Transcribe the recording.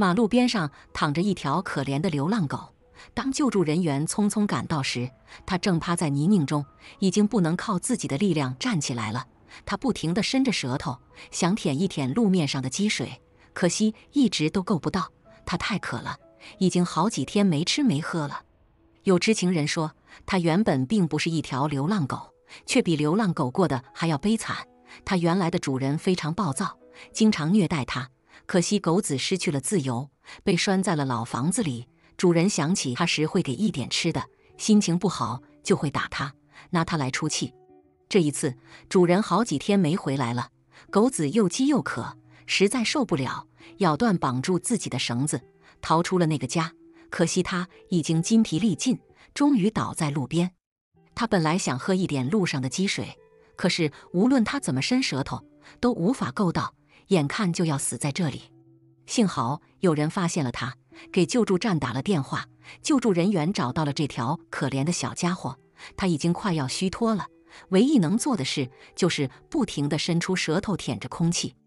马路边上躺着一条可怜的流浪狗。当救助人员匆匆赶到时，它正趴在泥泞中，已经不能靠自己的力量站起来了。它不停地伸着舌头，想舔一舔路面上的积水，可惜一直都够不到。它太渴了，已经好几天没吃没喝了。有知情人说，它原本并不是一条流浪狗，却比流浪狗过得还要悲惨。它原来的主人非常暴躁，经常虐待它。可惜，狗子失去了自由，被拴在了老房子里。主人想起它时会给一点吃的，心情不好就会打它，拿它来出气。这一次，主人好几天没回来了，狗子又饥又渴，实在受不了，咬断绑住自己的绳子，逃出了那个家。可惜，它已经筋疲力尽，终于倒在路边。它本来想喝一点路上的积水，可是无论它怎么伸舌头，都无法够到。眼看就要死在这里，幸好有人发现了他，给救助站打了电话。救助人员找到了这条可怜的小家伙，他已经快要虚脱了，唯一能做的事就是不停的伸出舌头舔着空气。